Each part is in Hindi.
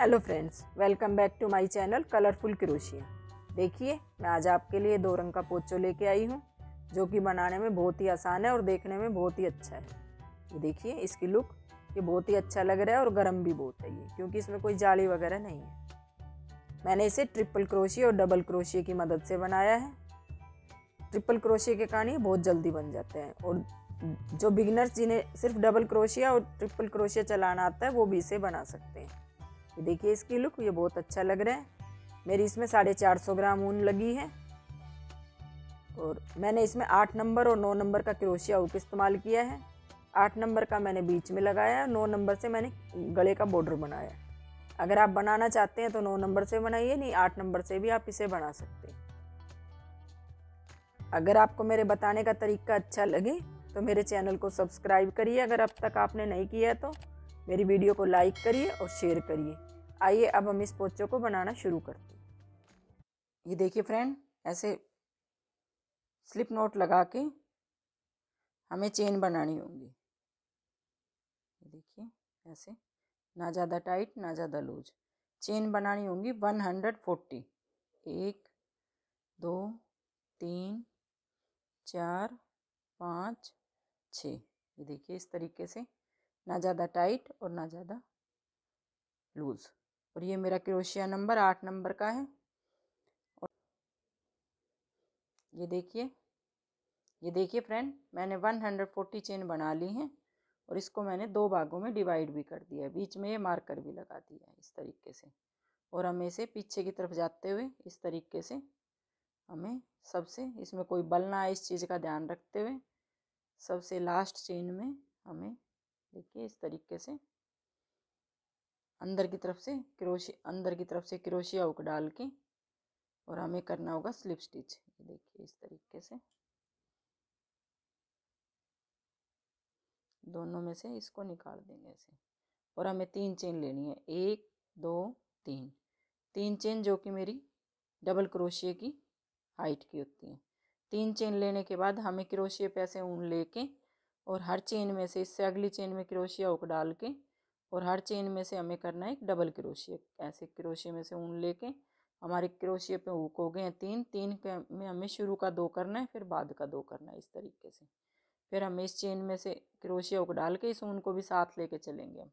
hello friends welcome back to my channel colourful क्रोशिया देखिए मैं आज आपके लिए दो रंग का पोचो लेके आई हूँ जो कि बनाने में बहुत ही आसान है और देखने में बहुत ही अच्छा है ये देखिए इसकी लुक ये बहुत ही अच्छा लग रहा है और गर्म भी बहुत है ये क्योंकि इसमें कोई जाली वगैरह नहीं है मैंने इसे ट्रिपल क्रोशिया और डबल क्रोशिया की मदद से बनाया है ट्रिपल क्रोशिया के कहानी बहुत जल्दी बन जाते हैं और जो बिगनर्स जिन्हें सिर्फ डबल क्रोशिया और ट्रिपल क्रोशिया चलाना आता है वो भी इसे बना सकते हैं देखिए इसकी लुक ये बहुत अच्छा लग रहा है मेरी इसमें साढ़े चार सौ ग्राम ऊन लगी है और मैंने इसमें आठ नंबर और नौ नंबर का क्रोशिया ऊक इस्तेमाल किया है आठ नंबर का मैंने बीच में लगाया नौ नंबर से मैंने गले का बॉर्डर बनाया अगर आप बनाना चाहते हैं तो नौ नंबर से बनाइए नहीं आठ नंबर से भी आप इसे बना सकते हैं अगर आपको मेरे बताने का तरीका अच्छा लगे तो मेरे चैनल को सब्सक्राइब करिए अगर अब तक आपने नहीं किया तो मेरी वीडियो को लाइक करिए और शेयर करिए आइए अब हम इस पोचो को बनाना शुरू करते हैं ये देखिए फ्रेंड ऐसे स्लिप नोट लगा के हमें चेन बनानी होगी देखिए ऐसे ना ज़्यादा टाइट ना ज़्यादा लूज चेन बनानी होगी वन हंड्रेड फोर्टी एक दो तीन चार पाँच छ ये देखिए इस तरीके से ना ज़्यादा टाइट और ना ज़्यादा लूज़ और ये मेरा क्रोशिया नंबर आठ नंबर का है और ये देखिए ये देखिए फ्रेंड मैंने वन हंड्रेड फोर्टी चेन बना ली हैं और इसको मैंने दो भागों में डिवाइड भी कर दिया है बीच में ये मार्कर भी लगा दिया है इस तरीके से और हमें इसे पीछे की तरफ जाते हुए इस तरीके से हमें सबसे इसमें कोई बल ना आए इस चीज़ का ध्यान रखते हुए सबसे लास्ट चेन में हमें देखिए इस तरीके से अंदर की तरफ से क्रोशिया अंदर की तरफ से क्रोशिया उक डाल के और हमें करना होगा स्लिप स्टिच ये देखिए इस तरीके से दोनों में से इसको निकाल देंगे ऐसे और हमें तीन चेन लेनी है एक दो तीन तीन चेन जो कि मेरी डबल क्रोशिया की हाइट की होती है तीन चेन लेने के बाद हमें क्रोशिया पे ऐसे ऊन लेके और हर चेन में से इससे अगली चेन में क्रोशिया उक डाल के और हर चेन में से हमें करना है एक डबल क्रोशिया ऐसे क्रोशिया में से ऊन लेके हमारे क्रोशिया पे हुक हो गए हैं तीन तीन के में हमें शुरू का दो करना है फिर बाद का दो करना है इस तरीके से फिर हमें इस चेन में से क्रोशिया उक डाल के इस ऊन को भी साथ लेके चलेंगे हम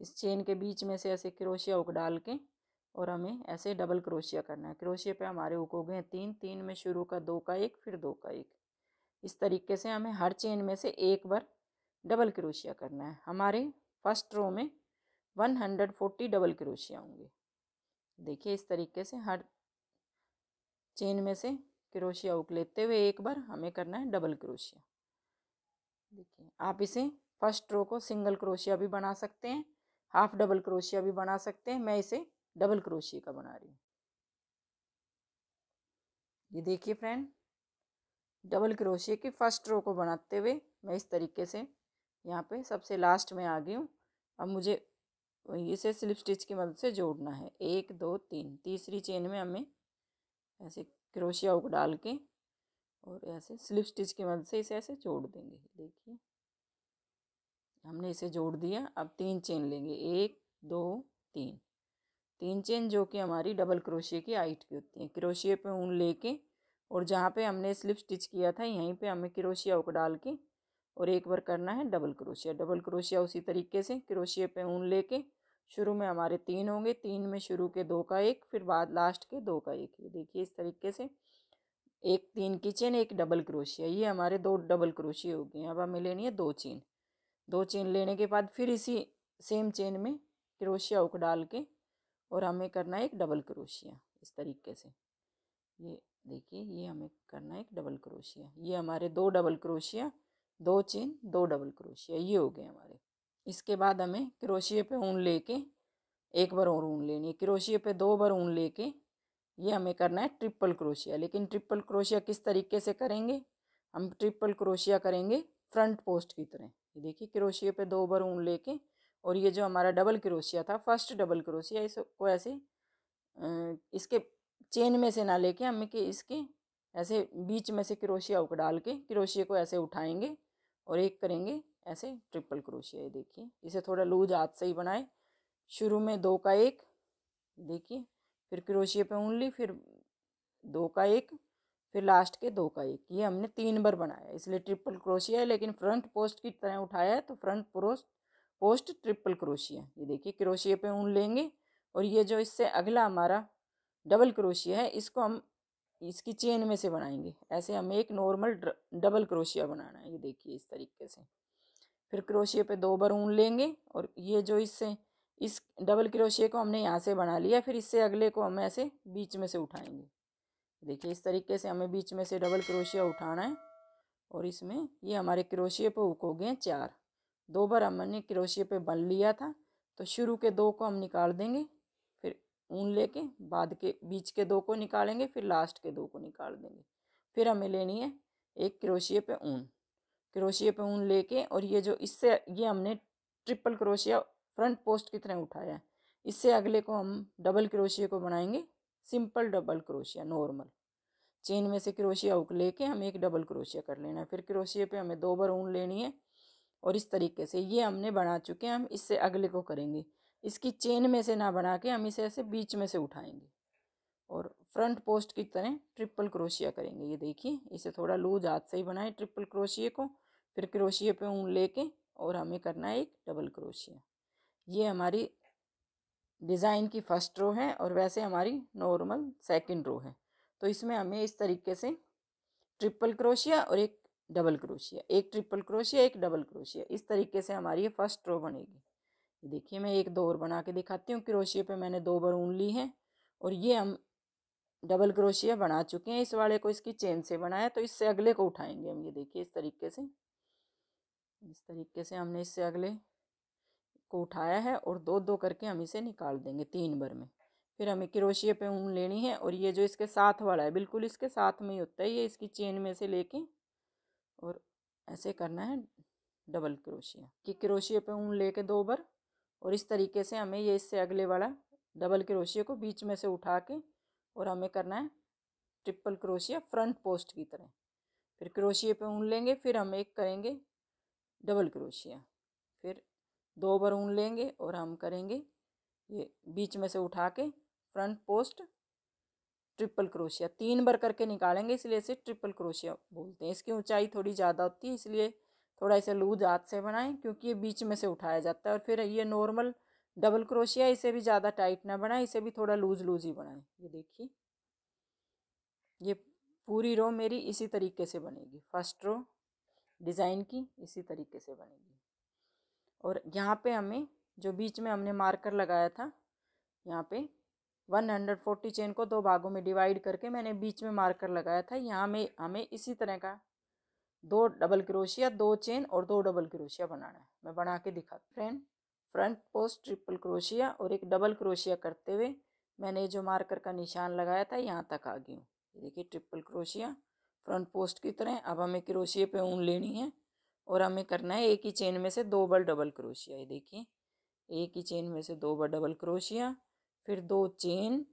इस चेन के बीच में से ऐसे क्रोशिया उक डाल के और हमें ऐसे डबल क्रोशिया करना है क्रोशिया पे हमारे हुक हो गए हैं तीन तीन में शुरू का दो का एक फिर दो का एक इस तरीके से हमें हर चेन में से एक बार डबल क्रोशिया करना है हमारे फर्स्ट रो में 140 डबल क्रोशिया होंगे देखिए इस तरीके से हर चेन में से क्रोशिया उक लेते हुए एक बार हमें करना है डबल क्रोशिया देखिए आप इसे फर्स्ट रो को सिंगल क्रोशिया भी बना सकते हैं हाफ डबल क्रोशिया भी बना सकते हैं मैं इसे डबल क्रोशिया का बना रही हूँ ये देखिए फ्रेंड डबल क्रोशिया की फर्स्ट रो को बनाते हुए मैं इस तरीके से यहाँ पे सबसे लास्ट में आ गई हूँ अब मुझे इसे स्लिप स्टिच की मदद से जोड़ना है एक दो तीन तीसरी चेन में हमें ऐसे क्रोशिया उक डाल के और ऐसे स्लिप स्टिच की मदद से इसे ऐसे जोड़ देंगे देखिए हमने इसे जोड़ दिया अब तीन चेन लेंगे एक दो तीन तीन चेन जो कि हमारी डबल क्रोशिए की हाइट की होती है क्रोशिए पे ऊन लेके और जहाँ पे हमने स्लिप स्टिच किया था यहीं पे हमें क्रोशिया उक डाल के और एक बार करना है डबल क्रोशिया डबल क्रोशिया उसी तरीके से क्रोशिए पे ऊन लेके शुरू में हमारे तीन होंगे तीन में शुरू के दो का एक फिर बाद लास्ट के दो का एक ये देखिए इस तरीके से एक तीन की चेन एक डबल क्रोशिया ये हमारे दो डबल क्रोशिया हो गए अब हमें लेनी है दो चेन दो चेन लेने के बाद फिर इसी सेम चेन में क्रोशिया उख डाल के और हमें करना है एक डबल क्रोशिया इस तरीके से ये देखिए ये हमें करना है एक डबल क्रोशिया ये हमारे दो डबल क्रोशिया दो चेन दो डबल क्रोशिया ये हो गए हमारे इसके बाद हमें क्रोशिए पे ऊन लेके एक बार और ऊन लेनी है क्रोशिया पे दो बार ऊन लेके ये हमें करना है ट्रिपल क्रोशिया लेकिन ट्रिपल क्रोशिया किस तरीके से करेंगे हम ट्रिपल क्रोशिया करेंगे फ्रंट पोस्ट की तरह ये देखिए क्रोशिए पे दो बार ऊन लेके और ये जो हमारा डबल क्रोशिया था फर्स्ट डबल क्रोशिया इसको ऐसे इसके चेन में से ना लेके हमें कि इसके ऐसे बीच में से क्रोशिया डाल के क्रोशिए को ऐसे उठाएंगे और एक करेंगे ऐसे ट्रिपल क्रोशिया देखिए इसे थोड़ा लूज हाथ से ही बनाए शुरू में दो का एक देखिए फिर क्रोशिया पे उंगली फिर दो का एक फिर लास्ट के दो का एक ये हमने तीन बार बनाया इसलिए ट्रिपल क्रोशिया है लेकिन फ्रंट पोस्ट की तरह उठाया है तो फ्रंट पोस्ट पोस्ट ट्रिपल क्रोशिया ये देखिए क्रोशिया पे ऊन लेंगे और ये जो इससे अगला हमारा डबल क्रोशिया है इसको हम इसकी चेन में से बनाएंगे ऐसे हमें एक नॉर्मल डबल क्रोशिया बनाना है ये देखिए इस तरीके से फिर क्रोशिया पे दो बार ऊन लेंगे और ये जो इससे इस डबल क्रोशिया को हमने यहाँ से बना लिया फिर इससे अगले को हम ऐसे बीच में से उठाएंगे देखिए इस तरीके से हमें बीच में से डबल क्रोशिया उठाना है और इसमें ये हमारे क्रोशिए पर हुक हो गए चार दो बार हमने क्रोशिए पर बन लिया था तो शुरू के दो को हम निकाल देंगे ऊन लेके बाद के बीच के दो को निकालेंगे फिर लास्ट के दो को निकाल देंगे फिर हमें लेनी है एक क्रोशिए पे ऊन क्रोशिए पे ऊन लेके और ये जो इससे ये हमने ट्रिपल क्रोशिया फ्रंट पोस्ट की तरह उठाया है इससे अगले को हम डबल क्रोशिए को बनाएंगे सिंपल डबल क्रोशिया नॉर्मल चेन में से क्रोशिया उक लेके हमें एक डबल क्रोशिया कर लेना है फिर क्रोशिए पे हमें दो बार ऊन लेनी है और इस तरीके से ये हमने बना चुके हैं हम इससे अगले को करेंगे इसकी चेन में से ना बना के हम इसे ऐसे बीच में से उठाएंगे और फ्रंट पोस्ट की तरह ट्रिपल क्रोशिया करेंगे ये देखिए इसे थोड़ा लूज हाथ से ही बनाए ट्रिपल क्रोशिए को फिर क्रोशिए पे ऊन लेके और हमें करना है एक डबल क्रोशिया ये हमारी डिज़ाइन की फर्स्ट रो है और वैसे हमारी नॉर्मल सेकेंड रो है तो इसमें हमें इस तरीके से ट्रिपल क्रोशिया और एक डबल क्रोशिया एक ट्रिपल क्रोशिया एक डबल क्रोशिया इस तरीके से हमारी ये फर्स्ट रो बनेगी देखिए मैं एक दो और बना के दिखाती हूँ क्रोशिया पे मैंने दो बार ऊन ली है और ये हम डबल क्रोशिया बना चुके हैं इस वाले को इसकी चेन से बनाया तो इससे अगले को उठाएंगे हम ये देखिए इस तरीके से इस तरीके से हमने इससे अगले को उठाया है और दो दो करके हम इसे निकाल देंगे तीन बार में फिर हमें क्रोशिया पे ऊन लेनी है और ये जो इसके साथ वाला है बिल्कुल इसके साथ में ही होता है ये इसकी चेन में से लेके और ऐसे करना है डबल क्रोशिया कि क्रोशिया पे ऊन लेके दो बार और इस तरीके से हमें ये इससे अगले वाला डबल क्रोशिया को बीच में से उठा के और हमें करना है ट्रिपल क्रोशिया फ्रंट पोस्ट की तरह फिर क्रोशिए पे ऊन लेंगे फिर हम एक करेंगे डबल क्रोशिया फिर दो बार ऊन लेंगे और हम करेंगे ये बीच में से उठा के फ्रंट पोस्ट ट्रिपल क्रोशिया तीन बार करके निकालेंगे इसलिए इसे ट्रिपल क्रोशिया बोलते हैं इसकी ऊंचाई थोड़ी ज़्यादा होती है इसलिए थोड़ा इसे लूज हाथ से बनाएं क्योंकि ये बीच में से उठाया जाता है और फिर ये नॉर्मल डबल क्रोशिया इसे भी ज़्यादा टाइट ना बनाएं इसे भी थोड़ा लूज लूज ही बनाएं ये देखिए ये पूरी रो मेरी इसी तरीके से बनेगी फर्स्ट रो डिज़ाइन की इसी तरीके से बनेगी और यहाँ पर हमें जो बीच में हमने मार्कर लगाया था यहाँ हंड्रेड 140 चेन को दो भागों में डिवाइड करके मैंने बीच में मार्कर लगाया था यहाँ में हमें इसी तरह का दो डबल क्रोशिया दो चेन और दो डबल क्रोशिया बनाना है मैं बना के दिखा फ्रेंड फ्रंट पोस्ट ट्रिपल क्रोशिया और एक डबल क्रोशिया करते हुए मैंने जो मार्कर का निशान लगाया था यहाँ तक आ गई हूँ देखिए ट्रिपल क्रोशिया फ्रंट पोस्ट की तरह अब हमें क्रोशिया पे ऊन लेनी है और हमें करना है एक ही चेन में से दो बार डबल क्रोशिया ये देखिए एक ही चेन में से दो बार डबल क्रोशिया फिर दो चेन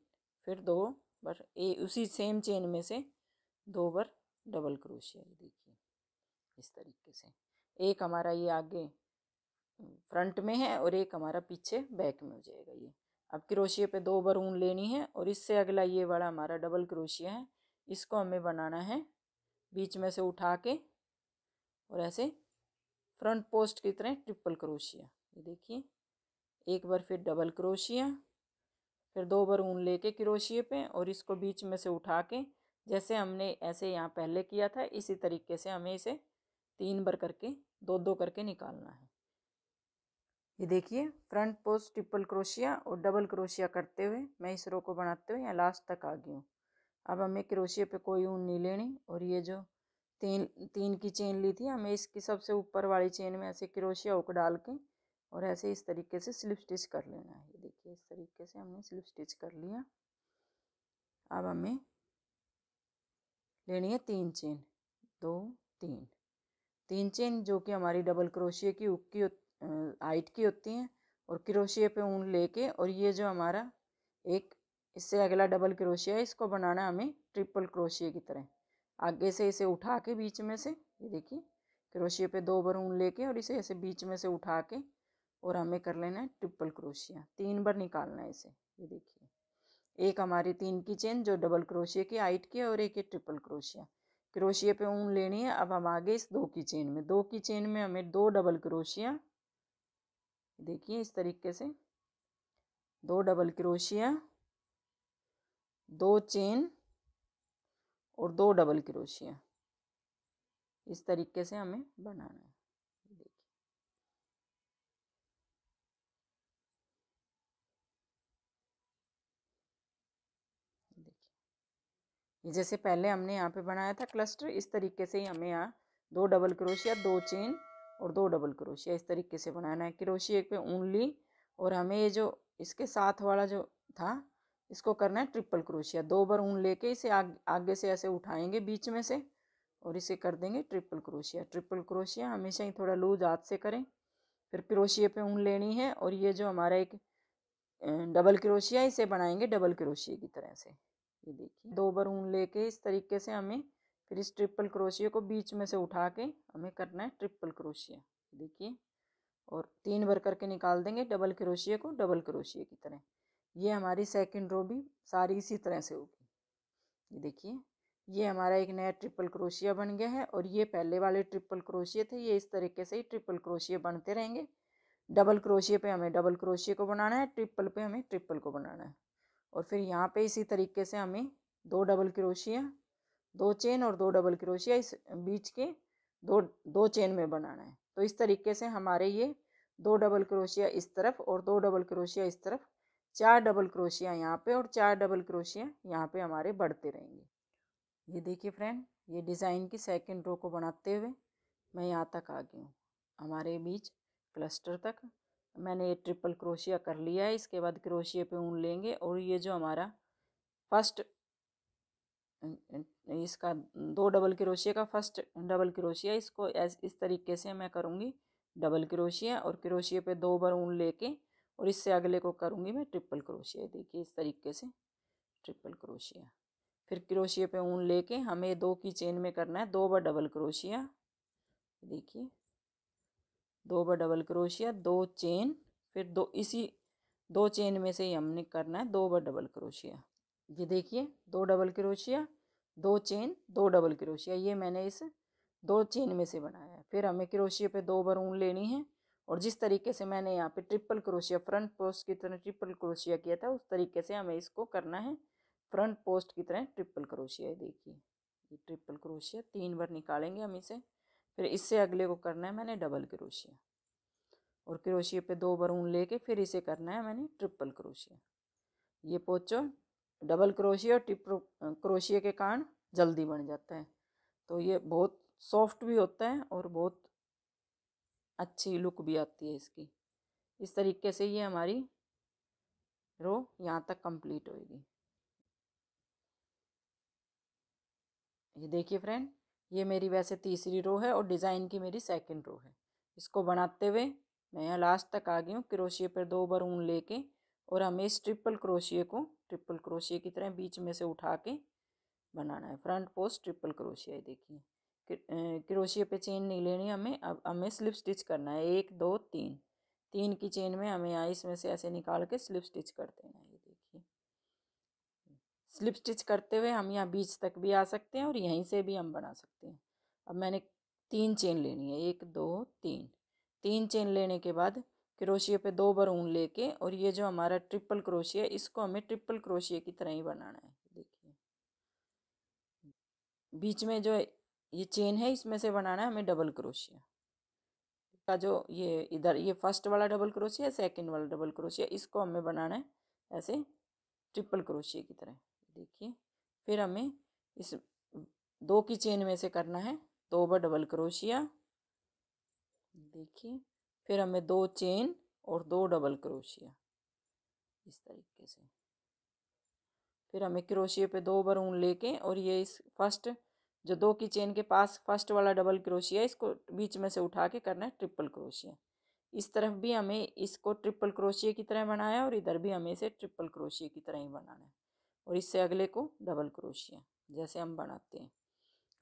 फिर दो बार ए उसी सेम चेन में से दो बार डबल क्रोशिया ये देखिए इस तरीके से एक हमारा ये आगे फ्रंट में है और एक हमारा पीछे बैक में हो जाएगा ये अब क्रोशिए पे दो बार ऊन लेनी है और इससे अगला ये वाला हमारा डबल क्रोशिया है इसको हमें बनाना है बीच में से उठा के और ऐसे फ्रंट पोस्ट की तरह ट्रिपल क्रोशिया ये देखिए एक बार फिर डबल क्रोशिया फिर दो बार ऊन लेके क्रोशिए पे और इसको बीच में से उठा के जैसे हमने ऐसे यहाँ पहले किया था इसी तरीके से हमें इसे तीन बार करके दो दो करके निकालना है ये देखिए फ्रंट पोस्ट ट्रिपल क्रोशिया और डबल क्रोशिया करते हुए मैं इस रो को बनाते हुए यहाँ लास्ट तक आ गई हूँ अब हमें क्रोशिया पे कोई ऊन नहीं लेनी और ये जो तीन तीन की चेन ली थी हमें इसकी सबसे ऊपर वाली चेन में ऐसे क्रोशिया उक डाल के और ऐसे इस तरीके से स्लिप स्टिच कर लेना है ये देखिए इस तरीके से हमने स्लिप स्टिच कर लिया अब हमें लेनी है तीन चेन दो तीन तीन चेन जो कि हमारी डबल क्रोशिया की उक की हाइट की होती हैं और क्रोशिया पे ऊन लेके और ये जो हमारा एक इससे अगला डबल क्रोशिया है इसको बनाना हमें ट्रिपल क्रोशिया की तरह आगे से इसे उठा के बीच में से ये देखिए क्रोशिया पे दो बार ऊन लेके और इसे ऐसे बीच में से उठा के और हमें कर लेना है ट्रिपल क्रोशिया तीन बार निकालना है इसे ये देखिए एक हमारी तीन की चेन जो डबल क्रोशिया की हाइट की है और एक ये ट्रिपल क्रोशिया क्रोशिया पे ऊन लेनी है अब हम आगे इस दो की चेन में दो की चेन में हमें दो डबल क्रोशिया देखिए इस तरीके से दो डबल क्रोशिया दो चेन और दो डबल क्रोशिया इस तरीके से हमें बनाना है जैसे पहले हमने यहाँ पे बनाया था क्लस्टर इस तरीके से ही हमें यहाँ दो डबल क्रोशिया दो चेन और दो डबल क्रोशिया इस तरीके से बनाना है क्रोशिया पे ऊन ली और हमें ये जो इसके साथ वाला जो था इसको करना है ट्रिपल क्रोशिया दो बार ऊन लेके इसे आग, आगे से ऐसे उठाएंगे बीच में से और इसे कर देंगे ट्रिपल क्रोशिया ट्रिपल क्रोशिया हमेशा ही थोड़ा लूज हाथ से करें फिर क्रोशिया पे ऊन लेनी है और ये जो हमारा एक डबल क्रोशिया इसे बनाएंगे डबल क्रोशिया की तरह से ये देखिए दो बरून लेके इस तरीके से हमें फिर इस ट्रिपल क्रोशिया को बीच में से उठा के हमें करना है ट्रिपल क्रोशिया देखिए और तीन बार करके निकाल देंगे डबल क्रोशिया को डबल क्रोशिया की तरह ये हमारी सेकंड रो भी सारी इसी तरह से होगी ये देखिए ये हमारा एक नया ट्रिपल क्रोशिया बन गया है और ये पहले वाले ट्रिपल क्रोशिया थे ये इस तरीके से ही ट्रिपल क्रोशिया बनते रहेंगे डबल क्रोशिया पे हमें डबल क्रोशिया को बनाना है ट्रिपल पे हमें ट्रिपल को बनाना है और फिर यहाँ पे इसी तरीके से हमें दो डबल क्रोशिया दो चेन और दो डबल क्रोशिया इस बीच के दो दो चेन में बनाना है तो इस तरीके से हमारे ये दो डबल क्रोशिया इस तरफ और दो डबल क्रोशिया इस तरफ चार डबल क्रोशिया यहाँ पे और चार डबल क्रोशिया यहाँ पे हमारे बढ़ते रहेंगे ये देखिए फ्रेंड ये डिज़ाइन की सेकंड रो को बनाते हुए मैं यहाँ तक आ गई हूँ हमारे बीच क्लस्टर तक मैंने ये ट्रिपल क्रोशिया कर लिया है इसके बाद क्रोशिया पे ऊन लेंगे और ये जो हमारा फर्स्ट इसका दो डबल क्रोशिया का फर्स्ट डबल क्रोशिया इसको एस इस तरीके से मैं करूँगी डबल क्रोशिया और क्रोशिया पे दो बार ऊन लेके और इससे अगले को करूँगी मैं ट्रिपल क्रोशिया देखिए इस तरीके से ट्रिपल क्रोशिया फिर क्रोशिया पे ऊन लेके हमें दो की चेन में करना है दो बार डबल क्रोशिया देखिए दो बार डबल क्रोशिया दो चेन फिर दो इसी दो चेन में से ही हमने करना है दो बार डबल क्रोशिया ये देखिए दो डबल क्रोशिया दो चेन दो डबल क्रोशिया ये मैंने इस दो चेन में से बनाया है फिर हमें क्रोशिया पे दो बार ऊन लेनी है और जिस तरीके से मैंने यहाँ पे ट्रिपल क्रोशिया फ्रंट पोस्ट की तरह ट्रिपल क्रोशिया किया था उस तरीके से हमें इसको करना है फ्रंट पोस्ट की तरह ट्रिपल क्रोशिया देखिए ये ट्रिपल क्रोशिया तीन बार निकालेंगे हम इसे फिर इससे अगले को करना है मैंने डबल क्रोशिया और क्रोशिया पे दो बरून लेके फिर इसे करना है मैंने ट्रिपल क्रोशिया ये पोचो डबल क्रोशिया और ट्रिप क्रोशिया के कारण जल्दी बन जाता है तो ये बहुत सॉफ्ट भी होता है और बहुत अच्छी लुक भी आती है इसकी इस तरीके से ये हमारी रो यहाँ तक कंप्लीट होएगी ये देखिए फ्रेंड ये मेरी वैसे तीसरी रो है और डिज़ाइन की मेरी सेकंड रो है इसको बनाते हुए मैं यहाँ लास्ट तक आ गई हूँ क्रोशिए पर दो बार ऊन लेके और हमें इस ट्रिपल क्रोशिए को ट्रिपल क्रोशिए की तरह बीच में से उठा के बनाना है फ्रंट पोस्ट ट्रिपल क्रोशिया देखिए क्रोशिए पे चेन नहीं लेनी हमें अब हमें स्लिप स्टिच करना है एक दो तीन तीन की चेन में हमें यहाँ इसमें से ऐसे निकाल के स्लिप स्टिच कर देना है स्लिप स्टिच करते हुए हम यहाँ बीच तक भी आ सकते हैं और यहीं से भी हम बना सकते हैं अब मैंने तीन चेन लेनी है एक दो तीन तीन चेन लेने के बाद क्रोशिए पे दो बार ऊन लेके और ये जो हमारा ट्रिपल क्रोशिया इसको हमें ट्रिपल क्रोशिया की तरह ही बनाना है देखिए बीच में जो ये चेन है इसमें से बनाना है हमें डबल क्रोशिया का जो ये इधर ये फर्स्ट वाला डबल क्रोशिया सेकंड वाला डबल क्रोशिया इसको हमें बनाना है ऐसे ट्रिपल क्रोशिया की तरह देखिए फिर हमें इस दो की चेन में से करना है दो बार डबल क्रोशिया देखिए फिर हमें दो चेन और दो डबल क्रोशिया इस तरीके से फिर हमें क्रोशिए पे दो बार ऊन लेके और ये इस फर्स्ट जो दो की चेन के पास फर्स्ट वाला डबल क्रोशिया इसको बीच में से उठा के करना है ट्रिपल क्रोशिया इस तरफ भी हमें इसको ट्रिपल क्रोशिया की तरह बनाया और इधर भी हमें इसे ट्रिपल क्रोशिया की तरह ही बनाना है और इससे अगले को डबल क्रोशिया जैसे हम बनाते हैं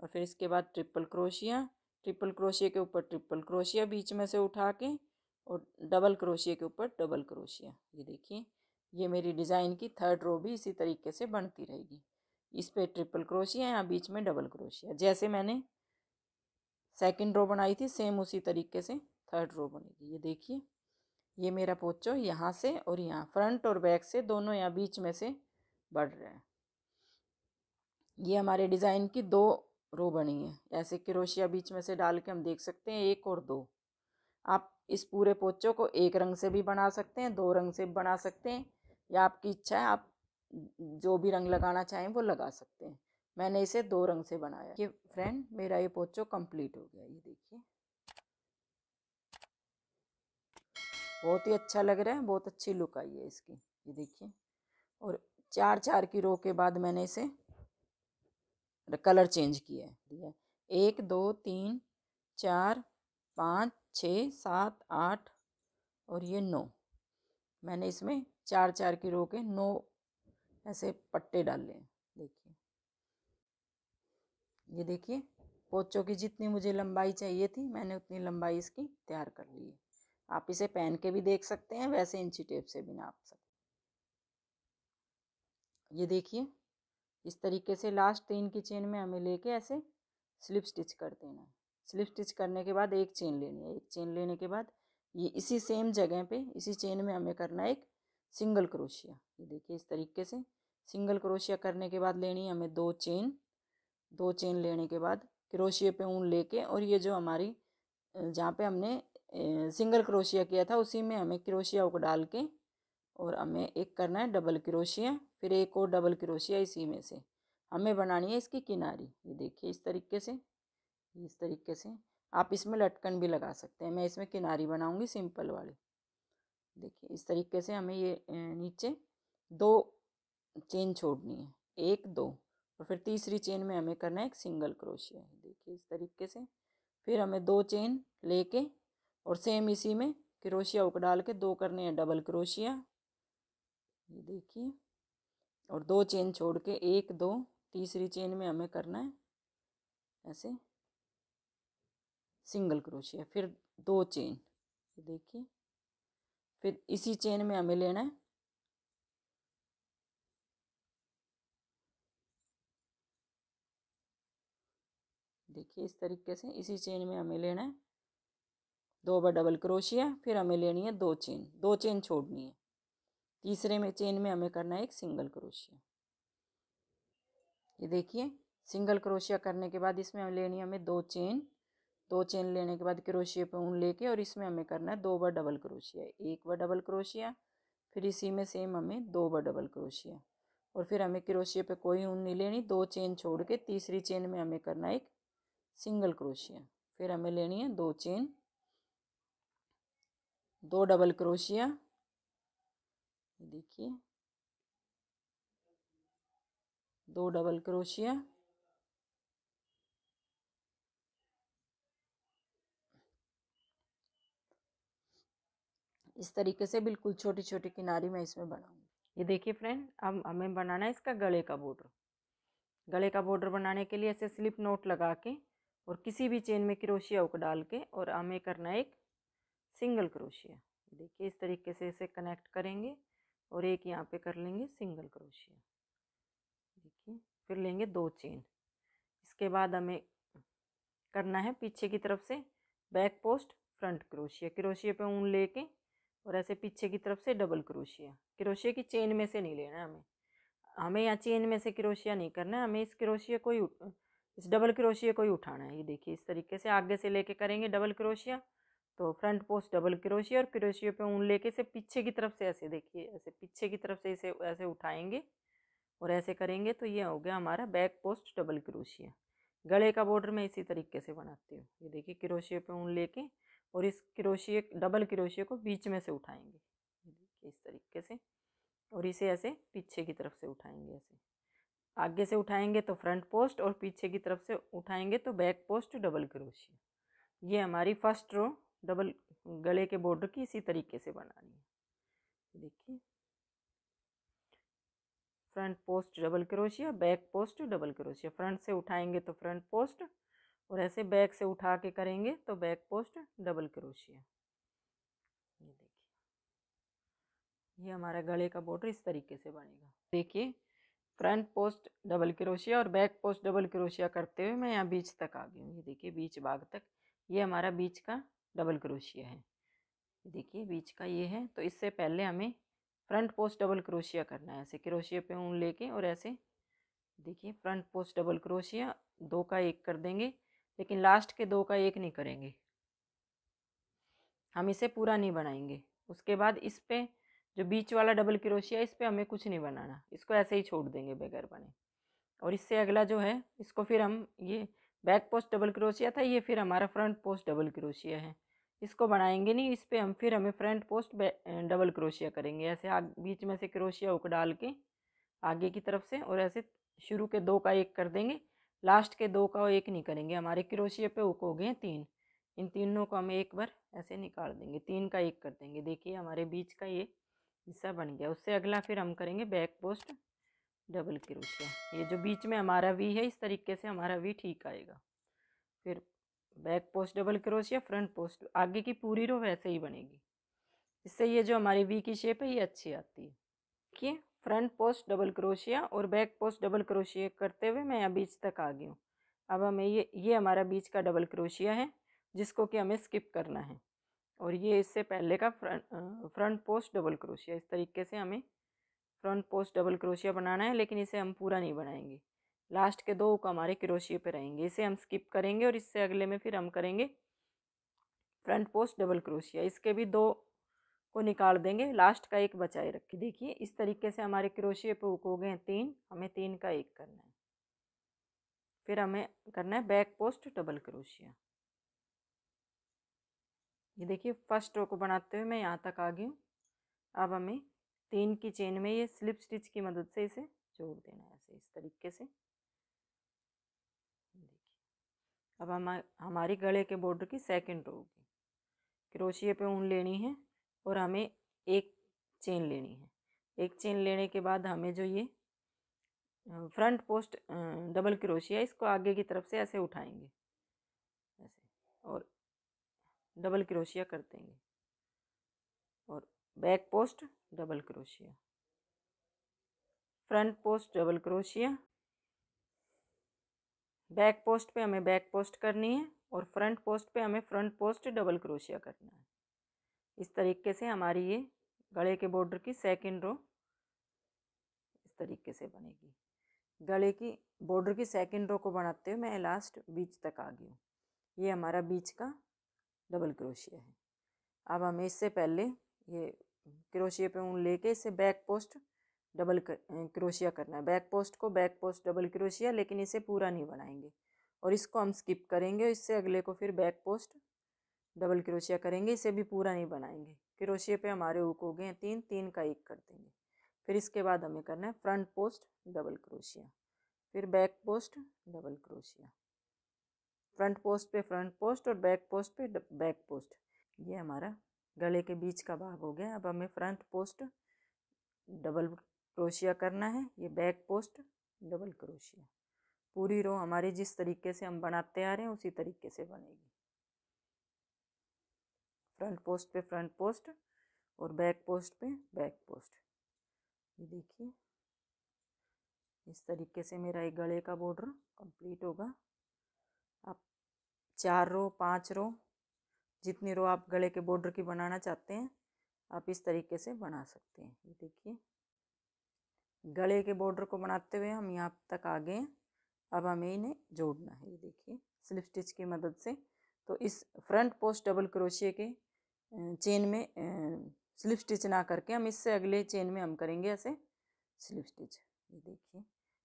और फिर इसके बाद ट्रिपल क्रोशिया ट्रिपल क्रोशिया के ऊपर ट्रिपल क्रोशिया बीच में से उठा के और डबल क्रोशिया के ऊपर डबल क्रोशिया ये देखिए ये मेरी डिज़ाइन की थर्ड रो भी इसी तरीके से बनती रहेगी इस पर ट्रिपल क्रोशिया यहाँ बीच में डबल क्रोशिया जैसे मैंने सेकेंड रो बनाई थी सेम उसी तरीके से थर्ड रो बनेगी ये देखिए ये मेरा पोचो यहाँ से और यहाँ फ्रंट और बैक से दोनों यहाँ बीच में से बढ़ रहा है ये हमारे डिज़ाइन की दो रो बनी है ऐसे क्रोशिया बीच में से डाल के हम देख सकते हैं एक और दो आप इस पूरे पोचों को एक रंग से भी बना सकते हैं दो रंग से भी बना सकते हैं या आपकी इच्छा है आप जो भी रंग लगाना चाहें वो लगा सकते हैं मैंने इसे दो रंग से बनाया कि फ्रेंड मेरा ये पोचो कंप्लीट हो गया ये देखिए बहुत ही अच्छा लग रहा है बहुत अच्छी लुक आई है इसकी ये देखिए और चार चार की रो के बाद मैंने इसे कलर चेंज किया दिया एक दो तीन चार पाँच छः सात आठ और ये नौ मैंने इसमें चार चार की रो के नौ ऐसे पट्टे डाल लिए देखिए ये देखिए पोचों की जितनी मुझे लंबाई चाहिए थी मैंने उतनी लंबाई इसकी तैयार कर ली है आप इसे पहन के भी देख सकते हैं वैसे इंची टेप से भी नाप सकते हैं ये देखिए इस तरीके से लास्ट तीन की चेन में हमें लेके ऐसे स्लिप स्टिच कर देना है स्लिप स्टिच करने के बाद एक चेन लेनी है एक चेन लेने के बाद ये इसी सेम जगह पे इसी चेन में हमें करना है एक सिंगल क्रोशिया ये देखिए इस तरीके से सिंगल क्रोशिया करने के बाद लेनी है हमें दो चेन दो चेन लेने के बाद क्रोशिया पे ऊन लेके और ये जो हमारी जहाँ पे हमने सिंगल क्रोशिया किया था उसी में हमें क्रोशिया को डाल के और हमें एक करना है डबल क्रोशिया फिर एक और डबल क्रोशिया इसी में से हमें बनानी है इसकी किनारी ये देखिए इस तरीके से इस तरीके से आप इसमें लटकन भी लगा सकते हैं मैं इसमें किनारी बनाऊंगी सिंपल वाली देखिए इस तरीके से हमें ये नीचे दो चेन छोड़नी है एक दो और फिर तीसरी चेन में हमें करना है एक सिंगल क्रोशिया देखिए इस तरीके से फिर हमें दो चेन लेके और सेम इसी में क्रोशिया उक डाल के दो करने हैं डबल क्रोशिया ये देखिए और दो चेन छोड़ के एक दो तीसरी चेन में हमें करना है ऐसे सिंगल क्रोशिया फिर दो चेन ये देखिए फिर इसी चेन में हमें लेना है देखिए इस तरीके से इसी चेन में हमें लेना है दो बार डबल क्रोशिया फिर हमें लेनी है दो चेन दो चेन छोड़नी है तीसरे में चेन में हमें करना है एक सिंगल क्रोशिया ये देखिए सिंगल क्रोशिया करने के बाद इसमें हम लेनी हमें दो चेन दो चेन लेने के बाद क्रोशिए पे ऊन लेके और इसमें हमें करना है दो बार डबल क्रोशिया एक बार डबल क्रोशिया फिर इसी में सेम हमें दो बार डबल क्रोशिया और फिर हमें क्रोशिए पे कोई ऊन नहीं लेनी दो चेन छोड़ के तीसरी चेन में हमें करना है एक सिंगल क्रोशिया फिर हमें लेनी है दो चेन दो डबल क्रोशिया ये देखिए दो डबल क्रोशिया इस तरीके से बिल्कुल छोटी छोटी किनारी मैं इसमें बनाऊंगी ये देखिए फ्रेंड अब हमें बनाना है इसका गले का बॉर्डर गले का बॉर्डर बनाने के लिए ऐसे स्लिप नोट लगा के और किसी भी चेन में क्रोशिया उक डाल के और हमें करना है एक सिंगल क्रोशिया देखिए इस तरीके से इसे कनेक्ट करेंगे और एक यहाँ पे कर लेंगे सिंगल क्रोशिया देखिए फिर लेंगे दो चेन इसके बाद हमें करना है पीछे की तरफ से बैक पोस्ट फ्रंट क्रोशिया क्रोशिया पे ऊन लेके और ऐसे पीछे की तरफ से डबल क्रोशिया क्रोशिया की चेन में से नहीं लेना है हमें हमें यहाँ चेन में से क्रोशिया नहीं करना है हमें इस क्रोशिया को ही इस डबल क्रोशिया को ही उठाना है ये देखिए इस तरीके से आगे से लेके करेंगे डबल क्रोशिया तो फ्रंट पोस्ट डबल क्रोशिया और क्रोशिया पे ऊन लेके से पीछे की तरफ से ऐसे देखिए ऐसे पीछे की तरफ से इसे ऐसे उठाएंगे और ऐसे करेंगे तो ये हो गया हमारा बैक पोस्ट डबल क्रोशिया गले का बॉर्डर मैं इसी तरीके से बनाती हूँ ये देखिए क्रोशिया पे ऊन लेके और इस क्रोशिया डबल क्रोशिया को बीच में से उठाएंगे इस तरीके से और इसे ऐसे पीछे की तरफ से उठाएंगे ऐसे आगे से उठाएंगे तो फ्रंट पोस्ट और पीछे की तरफ से उठाएंगे तो बैक पोस्ट डबल क्रोशिया ये हमारी फर्स्ट रो डबल गले के बॉर्डर की इसी तरीके से बनानी है देखिए फ्रंट पोस्ट डबल क्रोशिया बैक पोस्ट डबल क्रोशिया फ्रंट से उठाएंगे तो फ्रंट पोस्ट और ऐसे बैक से उठा के करेंगे तो बैक पोस्ट डबल क्रोशिया ये देखिए ये हमारा गले का बॉर्डर इस तरीके से बनेगा देखिए फ्रंट पोस्ट डबल क्रोशिया और बैक पोस्ट डबल क्रोशिया करते हुए मैं यहाँ बीच तक आ गई हूँ ये देखिए बीच बाग तक ये हमारा बीच का डबल क्रोशिया है देखिए बीच का ये है तो इससे पहले हमें फ्रंट पोस्ट डबल क्रोशिया करना है ऐसे क्रोशिया पे ऊन लेके और ऐसे देखिए फ्रंट पोस्ट डबल क्रोशिया दो का एक कर देंगे लेकिन लास्ट के दो का एक नहीं करेंगे हम इसे पूरा नहीं बनाएंगे उसके बाद इस पर जो बीच वाला डबल क्रोशिया इस पर हमें कुछ नहीं बनाना इसको ऐसे ही छोड़ देंगे बगैर बने और इससे अगला जो है इसको फिर हम ये बैक पोस्ट डबल क्रोशिया था ये फिर हमारा फ्रंट पोस्ट डबल क्रोशिया है इसको बढ़ाएंगे नहीं इस पर हम फिर हमें फ्रंट पोस्ट डबल क्रोशिया करेंगे ऐसे आग बीच में से क्रोशिया उक डाल के आगे की तरफ से और ऐसे शुरू के दो का एक कर देंगे लास्ट के दो का एक नहीं करेंगे हमारे क्रोशिया पे उक हो गए तीन इन तीनों को हम एक बार ऐसे निकाल देंगे तीन का एक कर देंगे देखिए हमारे बीच का ये हिस्सा बन गया उससे अगला फिर हम करेंगे बैक पोस्ट डबल क्रोशिया ये जो बीच में हमारा वी है इस तरीके से हमारा वी ठीक आएगा फिर बैक पोस्ट डबल या फ्रंट पोस्ट आगे की पूरी रो वैसे ही बनेगी इससे ये जो हमारी वी की शेप है ये अच्छी आती है देखिए फ्रंट पोस्ट डबल क्रोशिया और बैक पोस्ट डबल क्रोशिया करते हुए मैं यहाँ बीच तक आ गई हूँ अब हमें ये ये हमारा बीच का डबल क्रोशिया है जिसको कि हमें स्किप करना है और ये इससे पहले का फ्रंट फ्रंट पोस्ट डबल क्रोशिया इस तरीके से हमें फ्रंट पोस्ट डबल क्रोशिया बनाना है लेकिन इसे हम पूरा नहीं बनाएंगे लास्ट के दो हुक्म हमारे क्रोशिए पे रहेंगे इसे हम स्किप करेंगे और इससे अगले में फिर हम करेंगे फ्रंट पोस्ट डबल क्रोशिया इसके भी दो को निकाल देंगे लास्ट का एक बचाए रखिए देखिए इस तरीके से हमारे क्रोशिए पे हुक हो गए हैं तीन हमें तीन का एक करना है फिर हमें करना है बैक पोस्ट डबल क्रोशिया ये देखिए फर्स्ट रो को बनाते हुए मैं यहाँ तक आ गई हूँ अब हमें तीन की चेन में ये स्लिप स्टिच की मदद से इसे जोड़ देना है ऐसे इस तरीके से अब हम हमारी गले के बॉर्डर की सेकंड रो होगी क्रोशिए पे ऊन लेनी है और हमें एक चेन लेनी है एक चेन लेने के बाद हमें जो ये फ्रंट पोस्ट डबल क्रोशिया इसको आगे की तरफ से ऐसे उठाएंगे ऐसे और डबल क्रोशिया कर देंगे और बैक पोस्ट डबल क्रोशिया फ्रंट पोस्ट डबल क्रोशिया बैक पोस्ट पे हमें बैक पोस्ट करनी है और फ्रंट पोस्ट पे हमें फ्रंट पोस्ट डबल क्रोशिया करना है इस तरीके से हमारी ये गले के बॉर्डर की सेकेंड रो इस तरीके से बनेगी गले की बॉर्डर की सेकेंड रो को बनाते हुए मैं लास्ट बीच तक आ गई हूँ ये हमारा बीच का डबल क्रोशिया है अब हमें इससे पहले ये क्रोशिया पे ऊन लेके इसे बैक पोस्ट डबल क्रोशिया करना है बैक पोस्ट को बैक पोस्ट डबल क्रोशिया लेकिन इसे पूरा नहीं बनाएंगे और इसको हम स्किप करेंगे इससे अगले को फिर बैक पोस्ट डबल क्रोशिया करेंगे इसे भी पूरा नहीं बनाएंगे क्रोशिया पे हमारे ऊक हो गए हैं तीन तीन का एक कर देंगे फिर इसके बाद हमें करना है फ्रंट पोस्ट डबल क्रोशिया फिर बैक पोस्ट डबल क्रोशिया फ्रंट पोस्ट पे फ्रंट पोस्ट और बैक पोस्ट पे बैक पोस्ट ये हमारा गले के बीच का भाग हो गया अब हमें फ्रंट पोस्ट डबल क्रोशिया करना है ये बैक पोस्ट डबल क्रोशिया पूरी रो हमारे जिस तरीके से हम बनाते आ रहे हैं उसी तरीके से बनेगी फ्रंट पोस्ट पे फ्रंट पोस्ट और बैक पोस्ट पे बैक पोस्ट ये देखिए इस तरीके से मेरा एक गले का बॉर्डर कंप्लीट होगा आप चार रो पांच रो जितनी रो आप गले के बॉर्डर की बनाना चाहते हैं आप इस तरीके से बना सकते हैं ये देखिए गले के बॉर्डर को बनाते हुए हम यहाँ तक आ गए अब हमें इन्हें जोड़ना है ये देखिए स्लिप स्टिच की मदद से तो इस फ्रंट पोस्ट डबल क्रोशिए के चेन में स्लिप स्टिच ना करके हम इससे अगले चेन में हम करेंगे ऐसे स्लिप स्टिच ये देखिए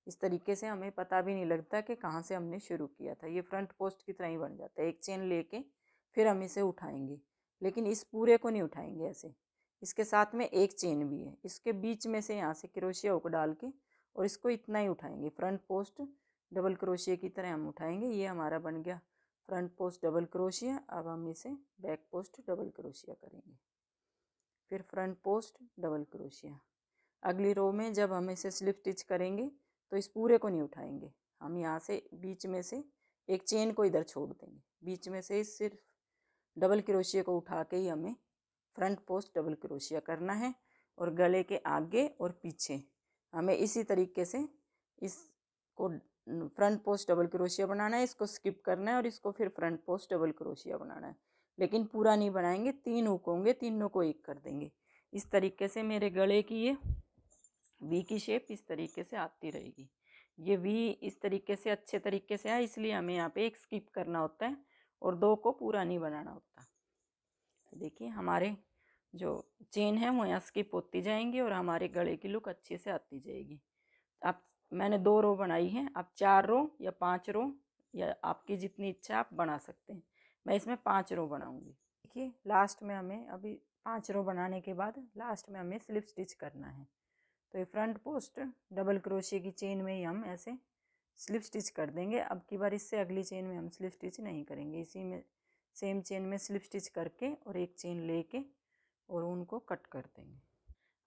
इस तरीके से हमें पता भी नहीं लगता कि कहाँ से हमने शुरू किया था ये फ्रंट पोस्ट की तरह ही बन जाता है एक चेन लेके फिर हम इसे उठाएंगे लेकिन इस पूरे को नहीं उठाएंगे ऐसे इसके साथ में एक चेन भी है इसके बीच में से यहाँ से क्रोशिया होकर डाल के और इसको इतना ही उठाएंगे फ्रंट पोस्ट डबल क्रोशिया की तरह हम उठाएंगे ये हमारा बन गया फ्रंट पोस्ट डबल क्रोशिया अब हम इसे बैक पोस्ट डबल क्रोशिया करेंगे फिर फ्रंट पोस्ट डबल क्रोशिया अगली रो में जब हम इसे स्लिप स्टिच करेंगे तो इस पूरे को नहीं उठाएंगे हम यहाँ से बीच में से एक चेन को इधर छोड़ देंगे बीच में से सिर्फ डबल क्रोशिया को उठा के ही हमें फ्रंट पोस्ट डबल क्रोशिया करना है और गले के आगे और पीछे हमें इसी तरीके से इसको फ्रंट पोस्ट डबल क्रोशिया बनाना है इसको स्किप करना है और इसको फिर फ्रंट पोस्ट डबल क्रोशिया बनाना है लेकिन पूरा नहीं बनाएंगे तीन हुक होंगे तीनों को एक कर देंगे इस तरीके से मेरे गले की ये वी की शेप इस तरीके से आती रहेगी ये वी इस तरीके से अच्छे तरीके से आए इसलिए हमें यहाँ पे एक स्किप करना होता है और दो को पूरा नहीं बनाना होता देखिए हमारे जो चेन है वो यहाँ स्किप होती जाएंगी और हमारे गले की लुक अच्छे से आती जाएगी आप मैंने दो रो बनाई है आप चार रो या पाँच रो या आपकी जितनी इच्छा आप बना सकते हैं मैं इसमें पाँच रो बनाऊँगी देखिए लास्ट में हमें अभी पाँच रो बनाने के बाद लास्ट में हमें स्लिप स्टिच करना है तो ये फ्रंट पोस्ट डबल क्रोशे की चेन में ही हम ऐसे स्लिप स्टिच कर देंगे अब की बार इससे अगली चेन में हम स्लिप स्टिच नहीं करेंगे इसी में सेम चेन में स्लिप स्टिच करके और एक चेन लेके और उनको कट कर देंगे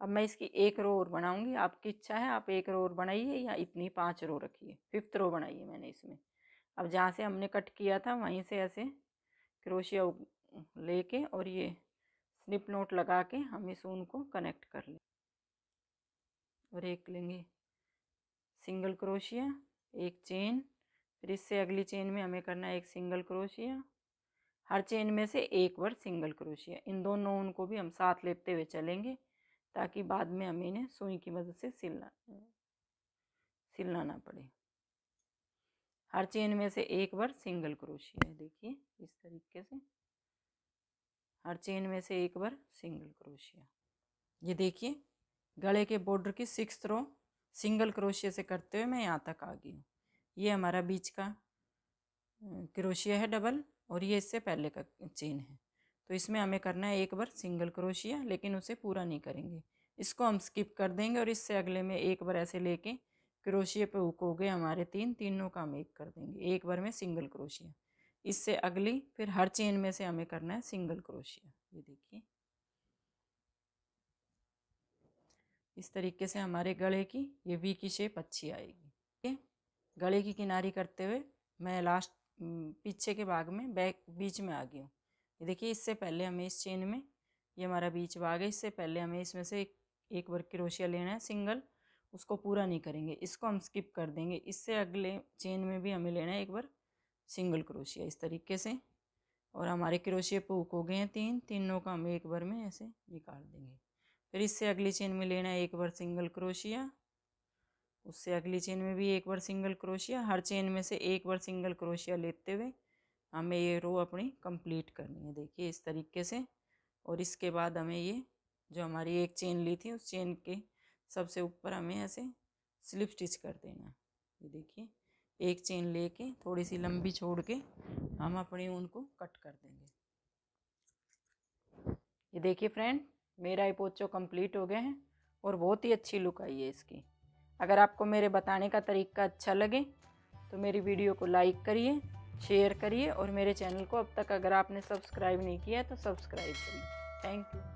अब मैं इसकी एक रो और बनाऊंगी आपकी इच्छा है आप एक रो और बनाइए या इतनी पांच रो रखिए फिफ्थ रो बनाइए मैंने इसमें अब जहाँ से हमने कट किया था वहीं से ऐसे क्रोशिया लेके और ये स्निप नोट लगा के हम इस ऊन को कनेक्ट कर लें और एक लेंगे सिंगल क्रोशिया एक चेन फिर इससे अगली चेन में हमें करना है एक सिंगल क्रोशिया हर चेन में से एक बार सिंगल क्रोशिया इन दोनों ऊन को भी हम साथ लेते हुए चलेंगे ताकि बाद में हमें इन्हें सुई की मदद से सिलना सिलना ना पड़े हर चेन में से एक बार सिंगल क्रोशिया देखिए इस तरीके से हर चेन में से एक बार सिंगल क्रोशिया ये देखिए गले के बॉर्डर की सिक्स रो सिंगल क्रोशिया से करते हुए मैं यहाँ तक आ गई हूँ ये हमारा बीच का क्रोशिया है डबल और ये इससे पहले का चेन है तो इसमें हमें करना है एक बार सिंगल क्रोशिया लेकिन उसे पूरा नहीं करेंगे इसको हम स्किप कर देंगे और इससे अगले में एक बार ऐसे लेके क्रोशिया पे उको हो गए हमारे तीन तीनों का हम एक कर देंगे एक बार में सिंगल क्रोशिया इससे अगली फिर हर चेन में से हमें करना है सिंगल क्रोशिया ये देखिए इस तरीके से हमारे गले की ये वी की शेप अच्छी आएगी ठीक है गले की किनारी करते हुए मैं लास्ट पीछे के भाग में बैक बीच में आ गई हूँ ये देखिए इससे पहले हमें इस चेन में ये हमारा बीच भाग है इससे पहले हमें इसमें से एक एक वर्ग क्रोशिया लेना है सिंगल उसको पूरा नहीं करेंगे इसको हम स्किप कर देंगे इससे अगले चेन में भी हमें लेना है एक बार सिंगल क्रोशिया इस तरीके से और हमारे क्रोशिया पूक हो गए हैं तीन तीनों का हम एक बार में ऐसे निकाल देंगे फिर इससे अगली चेन में लेना है एक बार सिंगल क्रोशिया उससे अगली चेन में भी एक बार सिंगल क्रोशिया हर चेन में से एक बार सिंगल क्रोशिया लेते हुए हमें ये रो अपनी कंप्लीट करनी है देखिए इस तरीके से और इसके बाद हमें ये जो हमारी एक चेन ली थी उस चेन के सबसे ऊपर हमें ऐसे स्लिप स्टिच कर देना ये देखिए एक चेन लेके थोड़ी सी लंबी छोड़ के हम अपनी ऊन को कट कर देंगे ये देखिए फ्रेंड मेरा ये पोचो कम्प्लीट हो गया है और बहुत ही अच्छी लुक आई है इसकी अगर आपको मेरे बताने का तरीका अच्छा लगे तो मेरी वीडियो को लाइक करिए शेयर करिए और मेरे चैनल को अब तक अगर आपने सब्सक्राइब नहीं किया है तो सब्सक्राइब करिए थैंक यू